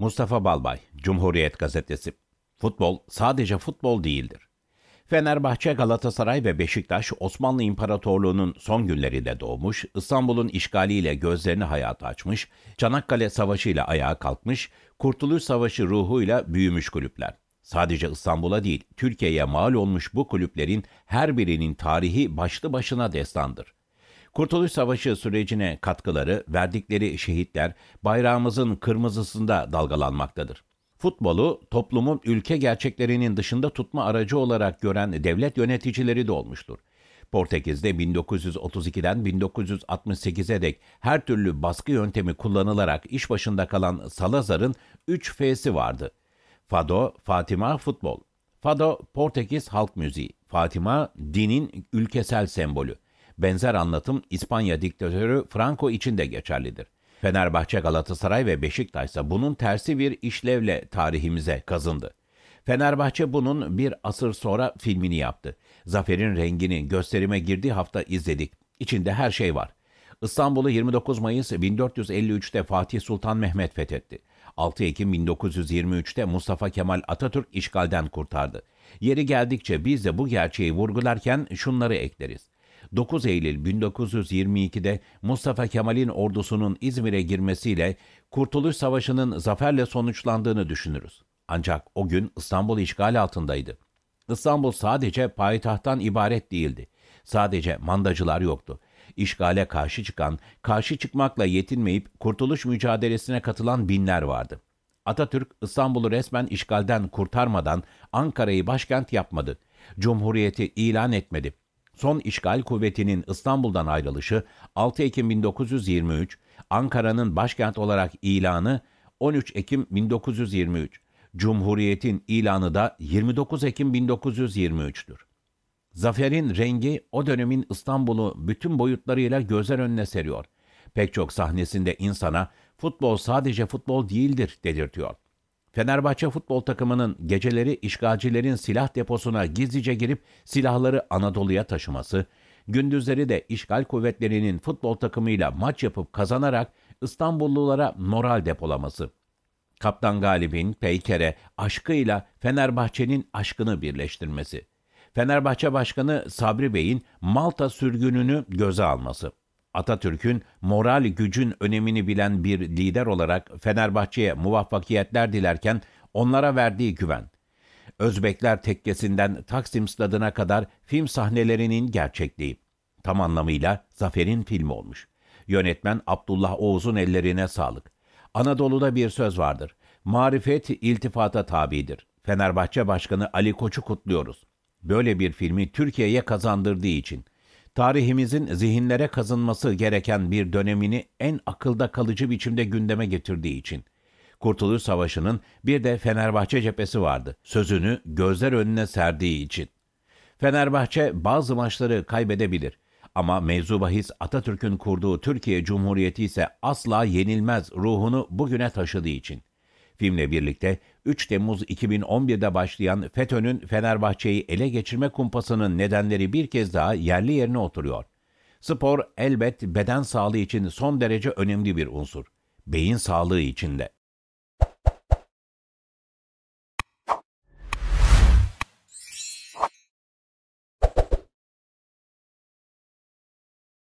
Mustafa Balbay, Cumhuriyet Gazetesi. Futbol sadece futbol değildir. Fenerbahçe, Galatasaray ve Beşiktaş Osmanlı İmparatorluğu'nun son günlerinde doğmuş, İstanbul'un işgaliyle gözlerini hayata açmış, Çanakkale Savaşı ile ayağa kalkmış, Kurtuluş Savaşı ruhuyla büyümüş kulüpler. Sadece İstanbul'a değil, Türkiye'ye mal olmuş bu kulüplerin her birinin tarihi başlı başına destandır. Kurtuluş Savaşı sürecine katkıları, verdikleri şehitler bayrağımızın kırmızısında dalgalanmaktadır. Futbolu toplumun ülke gerçeklerinin dışında tutma aracı olarak gören devlet yöneticileri de olmuştur. Portekiz'de 1932'den 1968'e dek her türlü baskı yöntemi kullanılarak iş başında kalan Salazar'ın 3 F'si vardı. Fado, Fatima, futbol. Fado, Portekiz halk müziği. Fatima, dinin ülkesel sembolü. Benzer anlatım İspanya diktatörü Franco için de geçerlidir. Fenerbahçe, Galatasaray ve Beşiktaş ise bunun tersi bir işlevle tarihimize kazındı. Fenerbahçe bunun bir asır sonra filmini yaptı. Zaferin renginin gösterime girdiği hafta izledik. İçinde her şey var. İstanbul'u 29 Mayıs 1453'te Fatih Sultan Mehmet fethetti. 6 Ekim 1923'te Mustafa Kemal Atatürk işgalden kurtardı. Yeri geldikçe biz de bu gerçeği vurgularken şunları ekleriz. 9 Eylül 1922'de Mustafa Kemal'in ordusunun İzmir'e girmesiyle Kurtuluş Savaşı'nın zaferle sonuçlandığını düşünürüz. Ancak o gün İstanbul işgal altındaydı. İstanbul sadece payitahttan ibaret değildi. Sadece mandacılar yoktu. İşgale karşı çıkan, karşı çıkmakla yetinmeyip kurtuluş mücadelesine katılan binler vardı. Atatürk İstanbul'u resmen işgalden kurtarmadan Ankara'yı başkent yapmadı. Cumhuriyeti ilan etmedi. Son işgal kuvvetinin İstanbul'dan ayrılışı 6 Ekim 1923, Ankara'nın başkent olarak ilanı 13 Ekim 1923, Cumhuriyet'in ilanı da 29 Ekim 1923'tür. Zaferin rengi o dönemin İstanbul'u bütün boyutlarıyla gözler önüne seriyor. Pek çok sahnesinde insana futbol sadece futbol değildir dedirtiyor. Fenerbahçe futbol takımının geceleri işgalcilerin silah deposuna gizlice girip silahları Anadolu'ya taşıması, gündüzleri de işgal kuvvetlerinin futbol takımıyla maç yapıp kazanarak İstanbullulara moral depolaması. Kaptan Galip'in Peyker'e aşkıyla Fenerbahçe'nin aşkını birleştirmesi. Fenerbahçe Başkanı Sabri Bey'in Malta sürgününü göze alması. Atatürk'ün moral gücün önemini bilen bir lider olarak Fenerbahçe'ye muvaffakiyetler dilerken onlara verdiği güven. Özbekler tekkesinden Taksim Stadı'na kadar film sahnelerinin gerçekliği. Tam anlamıyla zaferin filmi olmuş. Yönetmen Abdullah Oğuz'un ellerine sağlık. Anadolu'da bir söz vardır. Marifet iltifata tabidir. Fenerbahçe Başkanı Ali Koç'u kutluyoruz. Böyle bir filmi Türkiye'ye kazandırdığı için.'' tarihimizin zihinlere kazınması gereken bir dönemini en akılda kalıcı biçimde gündeme getirdiği için. Kurtuluş Savaşı'nın bir de Fenerbahçe cephesi vardı. Sözünü gözler önüne serdiği için. Fenerbahçe bazı maçları kaybedebilir ama mevzu bahis Atatürk'ün kurduğu Türkiye Cumhuriyeti ise asla yenilmez ruhunu bugüne taşıdığı için. Filmle birlikte 3 Temmuz 2011'de başlayan FETÖ'nün Fenerbahçe'yi ele geçirme kumpasının nedenleri bir kez daha yerli yerine oturuyor. Spor elbet beden sağlığı için son derece önemli bir unsur. Beyin sağlığı için de.